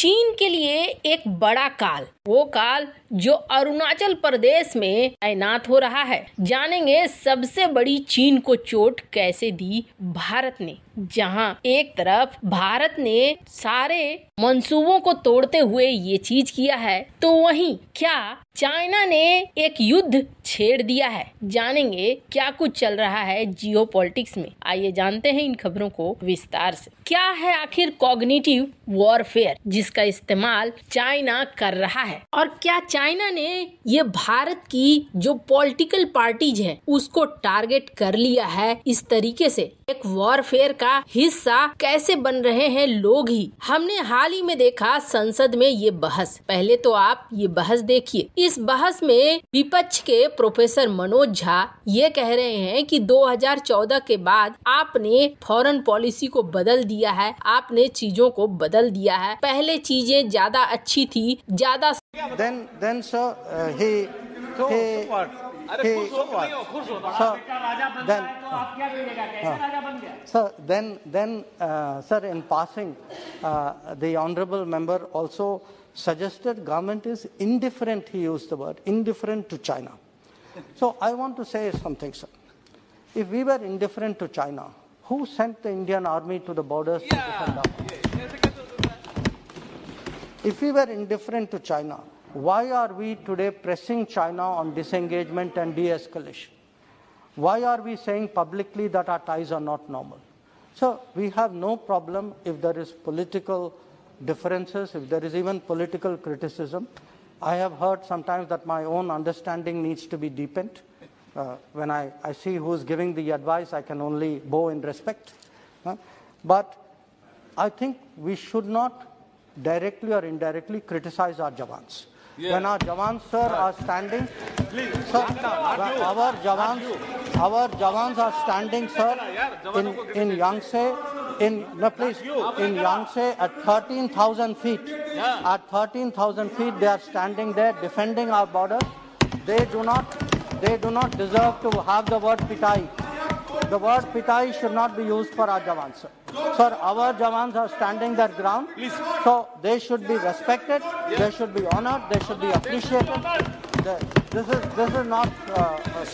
चीन के लिए एक बड़ा काल वो काल जो अरुणाचल प्रदेश में तैनात हो रहा है जानेंगे सबसे बड़ी चीन को चोट कैसे दी भारत ने जहां एक तरफ भारत ने सारे मंसूबों को तोड़ते हुए ये चीज किया है तो वहीं क्या चाइना ने एक युद्ध छेड़ दिया है जानेंगे क्या कुछ चल रहा है जियो में आइए जानते हैं इन खबरों को विस्तार से क्या है आखिर कॉग्निटिव वॉरफेयर जिसका इस्तेमाल चाइना कर रहा है और क्या चाइना ने ये भारत की जो पॉलिटिकल पार्टीज है उसको टारगेट कर लिया है इस तरीके से एक वॉरफेयर का हिस्सा कैसे बन रहे हैं लोग ही हमने हाल ही में देखा संसद में ये बहस पहले तो आप ये बहस देखिए इस बहस में विपक्ष के प्रोफेसर मनोज झा ये कह रहे हैं कि 2014 के बाद आपने फॉरेन पॉलिसी को बदल दिया है आपने चीजों को बदल दिया है पहले चीजें ज्यादा अच्छी थी ज्यादा Then, then, sir, uh, he, so, he, so what? he, so Sir, then, uh, sir, then, then, uh, sir, in passing, uh, the honourable member also suggested government is indifferent. He used the word indifferent to China. So I want to say something, sir. If we were indifferent to China, who sent the Indian army to the borders yeah. to if we were indifferent to China, why are we today pressing China on disengagement and de escalation? Why are we saying publicly that our ties are not normal? So we have no problem if there is political differences, if there is even political criticism. I have heard sometimes that my own understanding needs to be deepened. Uh, when I, I see who's giving the advice, I can only bow in respect. But I think we should not directly or indirectly criticize our Jawans. Yeah. When our Jawans, sir, are standing, Please. sir, our Jawans, our Jawans are standing, sir, in, in Yangtze, in, no, please, in Yangtze at 13,000 feet. Yeah. At 13,000 feet, they are standing there defending our border. They do not, they do not deserve to have the word pitai. The word pitai should not be used for our Jawans. Sir, our Jawans are standing their ground. So they should be respected, they should be honored, they should be appreciated. They Uh, uh,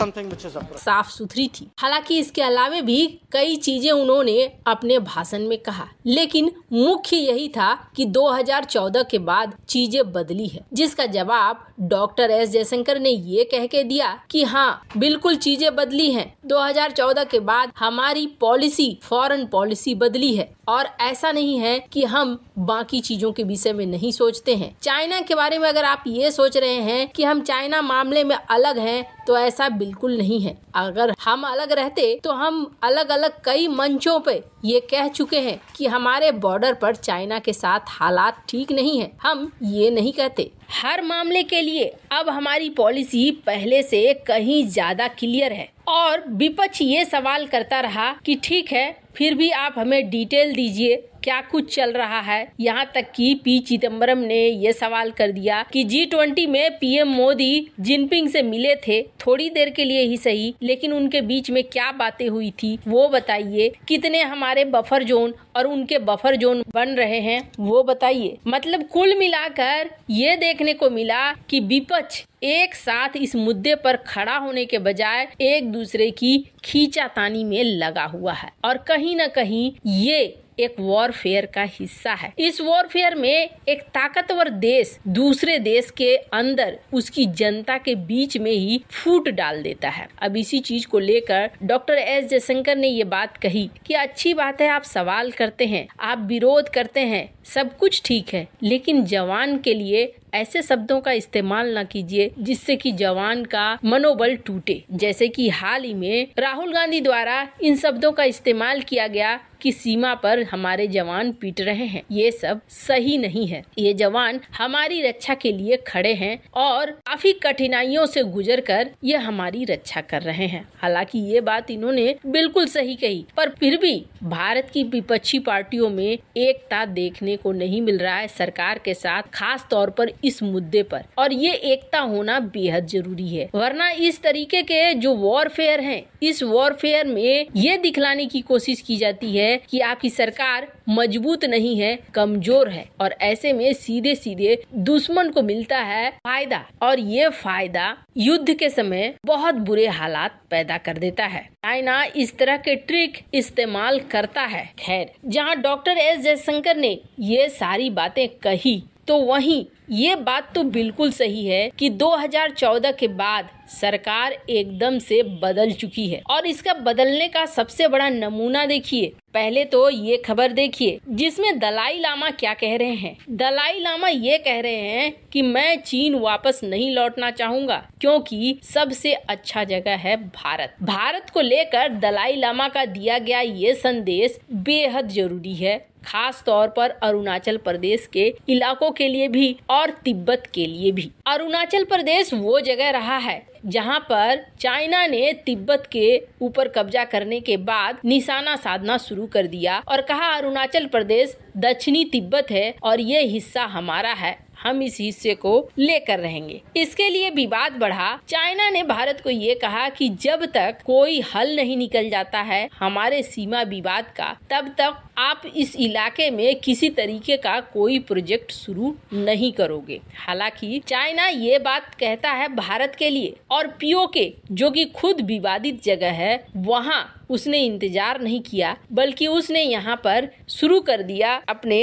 साफ सुथरी थी हालांकि इसके अलावे भी कई चीजें उन्होंने अपने भाषण में कहा लेकिन मुख्य यही था कि 2014 के बाद चीजें बदली है जिसका जवाब डॉक्टर एस जयशंकर ने ये कह के दिया कि हाँ बिल्कुल चीजें बदली हैं 2014 के बाद हमारी पॉलिसी फॉरेन पॉलिसी बदली है और ऐसा नहीं है कि हम बाकी चीजों के विषय में नहीं सोचते हैं चाइना के बारे में अगर आप ये सोच रहे हैं कि हम चाइना मामले में अलग हैं तो ऐसा बिल्कुल नहीं है अगर हम अलग रहते तो हम अलग अलग कई मंचों पे ये कह चुके हैं कि हमारे बॉर्डर पर चाइना के साथ हालात ठीक नहीं है हम ये नहीं कहते हर मामले के लिए अब हमारी पॉलिसी पहले से कहीं ज्यादा क्लियर है और विपक्ष ये सवाल करता रहा कि ठीक है फिर भी आप हमें डिटेल दीजिए क्या कुछ चल रहा है यहाँ तक कि पी चिदम्बरम ने यह सवाल कर दिया कि जी ट्वेंटी में पीएम मोदी जिनपिंग से मिले थे थोड़ी देर के लिए ही सही लेकिन उनके बीच में क्या बातें हुई थी वो बताइए कितने हमारे बफर जोन और उनके बफर जोन बन रहे हैं वो बताइए मतलब कुल मिलाकर ये देखने को मिला कि विपक्ष एक साथ इस मुद्दे पर खड़ा होने के बजाय एक दूसरे की खींचातानी में लगा हुआ है और कहीं ना कहीं ये एक वॉरफेयर का हिस्सा है इस वॉरफेयर में एक ताकतवर देश दूसरे देश के अंदर उसकी जनता के बीच में ही फूट डाल देता है अब इसी चीज को लेकर डॉक्टर एस जयशंकर ने ये बात कही कि अच्छी बात है आप सवाल करते हैं आप विरोध करते हैं सब कुछ ठीक है लेकिन जवान के लिए ऐसे शब्दों का इस्तेमाल न कीजिए जिससे कि जवान का मनोबल टूटे जैसे कि हाल ही में राहुल गांधी द्वारा इन शब्दों का इस्तेमाल किया गया की सीमा पर हमारे जवान पीट रहे हैं ये सब सही नहीं है ये जवान हमारी रक्षा के लिए खड़े हैं और काफी कठिनाइयों से गुजर कर ये हमारी रक्षा कर रहे हैं हालांकि ये बात इन्होंने बिल्कुल सही कही पर फिर भी भारत की विपक्षी पार्टियों में एकता देखने को नहीं मिल रहा है सरकार के साथ खास तौर पर इस मुद्दे पर और ये एकता होना बेहद जरूरी है वरना इस तरीके के जो वॉरफेयर हैं इस वॉरफेयर में ये दिखलाने की कोशिश की जाती है कि आपकी सरकार मजबूत नहीं है कमजोर है और ऐसे में सीधे सीधे दुश्मन को मिलता है फायदा और ये फायदा युद्ध के समय बहुत बुरे हालात पैदा कर देता है चाइना इस तरह के ट्रिक इस्तेमाल करता है खैर जहाँ डॉक्टर एस जयशंकर ने ये सारी बातें कही तो वहीं ये बात तो बिल्कुल सही है कि 2014 के बाद सरकार एकदम से बदल चुकी है और इसका बदलने का सबसे बड़ा नमूना देखिए पहले तो ये खबर देखिए जिसमें दलाई लामा क्या कह रहे हैं दलाई लामा ये कह रहे हैं कि मैं चीन वापस नहीं लौटना चाहूंगा क्योंकि सबसे अच्छा जगह है भारत भारत को लेकर दलाई लामा का दिया गया ये संदेश बेहद जरूरी है खास तौर पर अरुणाचल प्रदेश के इलाकों के लिए भी और तिब्बत के लिए भी अरुणाचल प्रदेश वो जगह रहा है जहां पर चाइना ने तिब्बत के ऊपर कब्जा करने के बाद निशाना साधना शुरू कर दिया और कहा अरुणाचल प्रदेश दक्षिणी तिब्बत है और ये हिस्सा हमारा है हम इस हिस्से को लेकर रहेंगे इसके लिए विवाद बढ़ा चाइना ने भारत को ये कहा कि जब तक कोई हल नहीं निकल जाता है हमारे सीमा विवाद का तब तक आप इस इलाके में किसी तरीके का कोई प्रोजेक्ट शुरू नहीं करोगे हालांकि चाइना ये बात कहता है भारत के लिए और पीओ के जो कि खुद विवादित जगह है वहाँ उसने इंतजार नहीं किया बल्कि उसने यहाँ पर शुरू कर दिया अपने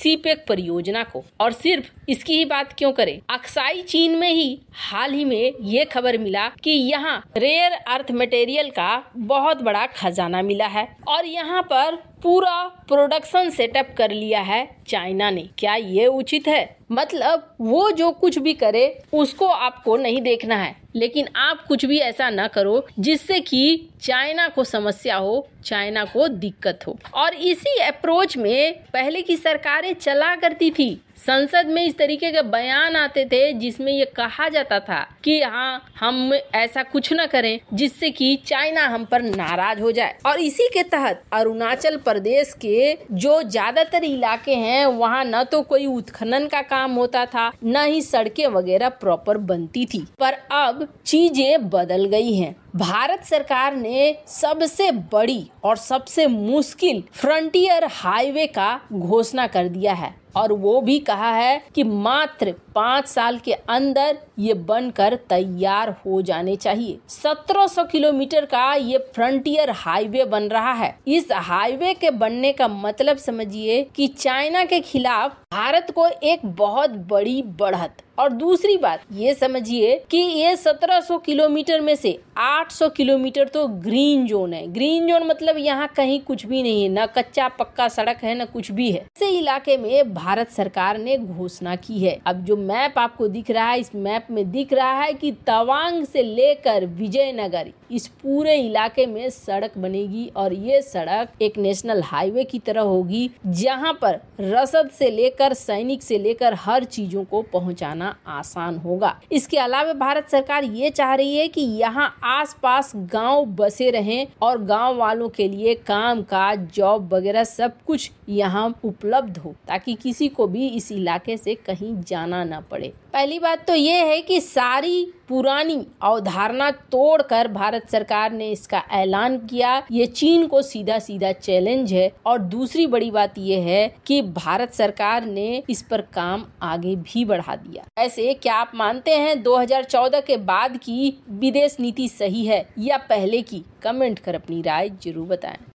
सीपेक परियोजना को और सिर्फ इसकी ही बात क्यों करें अक्साई चीन में ही हाल ही में ये खबर मिला कि यहाँ रेयर अर्थ मटेरियल का बहुत बड़ा खजाना मिला है और यहाँ पर पूरा प्रोडक्शन सेटअप कर लिया है चाइना ने क्या ये उचित है मतलब वो जो कुछ भी करे उसको आपको नहीं देखना है लेकिन आप कुछ भी ऐसा ना करो जिससे कि चाइना को समस्या हो चाइना को दिक्कत हो और इसी अप्रोच में पहले की सरकारें चला करती थी संसद में इस तरीके के बयान आते थे जिसमें ये कहा जाता था कि हाँ हम ऐसा कुछ न करें जिससे कि चाइना हम पर नाराज हो जाए और इसी के तहत अरुणाचल प्रदेश के जो ज्यादातर इलाके हैं वहाँ न तो कोई उत्खनन का काम काम होता था न ही सड़कें वगैरह प्रॉपर बनती थी पर अब चीजें बदल गई हैं भारत सरकार ने सबसे बड़ी और सबसे मुश्किल फ्रंटियर हाईवे का घोषणा कर दिया है और वो भी कहा है कि मात्र पाँच साल के अंदर ये बनकर तैयार हो जाने चाहिए 1700 किलोमीटर का ये फ्रंटियर हाईवे बन रहा है इस हाईवे के बनने का मतलब समझिए कि चाइना के खिलाफ भारत को एक बहुत बड़ी बढ़त और दूसरी बात ये समझिए कि ये 1700 किलोमीटर में से 800 किलोमीटर तो ग्रीन जोन है ग्रीन जोन मतलब यहाँ कहीं कुछ भी नहीं है ना कच्चा पक्का सड़क है ना कुछ भी है ऐसे इलाके में भारत सरकार ने घोषणा की है अब जो मैप आपको दिख रहा है इस मैप में दिख रहा है कि तवांग से लेकर विजयनगर इस पूरे इलाके में सड़क बनेगी और ये सड़क एक नेशनल हाईवे की तरह होगी जहाँ पर रसद से लेकर सैनिक से लेकर हर चीजों को पहुँचाना करना आसान होगा इसके अलावा भारत सरकार ये चाह रही है कि यहाँ आसपास गांव बसे रहें और गांव वालों के लिए काम काज जॉब वगैरह सब कुछ यहाँ उपलब्ध हो ताकि किसी को भी इस इलाके से कहीं जाना ना पड़े पहली बात तो ये है कि सारी पुरानी अवधारणा तोड़कर भारत सरकार ने इसका ऐलान किया ये चीन को सीधा सीधा चैलेंज है और दूसरी बड़ी बात यह है कि भारत सरकार ने इस पर काम आगे भी बढ़ा दिया ऐसे क्या आप मानते हैं 2014 के बाद की विदेश नीति सही है या पहले की कमेंट कर अपनी राय जरूर बताएं